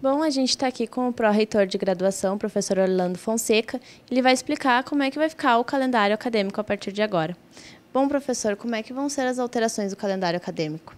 Bom, a gente está aqui com o pró-reitor de graduação, professor Orlando Fonseca. Ele vai explicar como é que vai ficar o calendário acadêmico a partir de agora. Bom, professor, como é que vão ser as alterações do calendário acadêmico?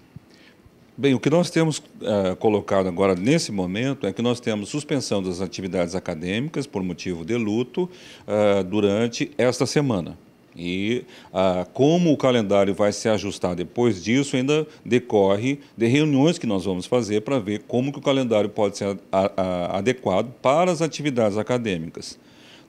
Bem, o que nós temos uh, colocado agora nesse momento é que nós temos suspensão das atividades acadêmicas por motivo de luto uh, durante esta semana. E ah, como o calendário vai se ajustar depois disso, ainda decorre de reuniões que nós vamos fazer para ver como que o calendário pode ser a, a, adequado para as atividades acadêmicas.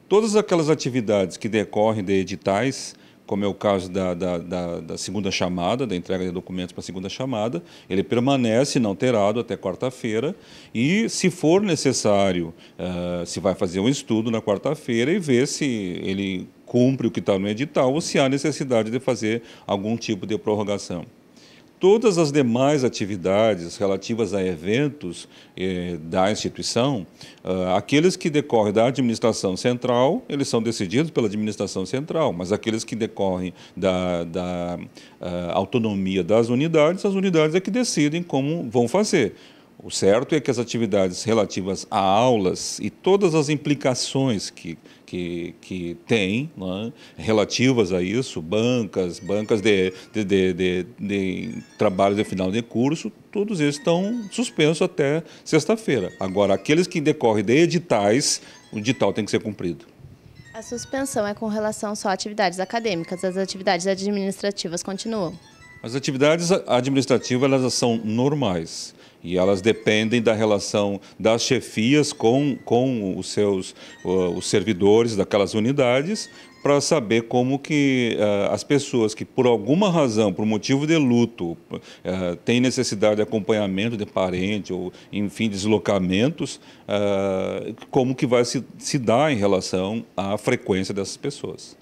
Todas aquelas atividades que decorrem de editais, como é o caso da, da, da, da segunda chamada, da entrega de documentos para a segunda chamada, ele permanece inalterado até quarta-feira e, se for necessário, eh, se vai fazer um estudo na quarta-feira e ver se ele cumpre o que está no edital ou se há necessidade de fazer algum tipo de prorrogação todas as demais atividades relativas a eventos eh, da instituição, ah, aqueles que decorrem da administração central, eles são decididos pela administração central, mas aqueles que decorrem da, da ah, autonomia das unidades, as unidades é que decidem como vão fazer. O certo é que as atividades relativas a aulas e todas as implicações que, que, que tem é, relativas a isso, bancas, bancas de, de, de, de, de trabalhos de final de curso, todos eles estão suspensos até sexta-feira. Agora, aqueles que decorrem de editais, o edital tem que ser cumprido. A suspensão é com relação só a atividades acadêmicas, as atividades administrativas continuam? As atividades administrativas elas são normais e elas dependem da relação das chefias com, com os seus os servidores daquelas unidades para saber como que uh, as pessoas que por alguma razão, por motivo de luto, uh, têm necessidade de acompanhamento de parente ou, enfim, deslocamentos, uh, como que vai se, se dar em relação à frequência dessas pessoas.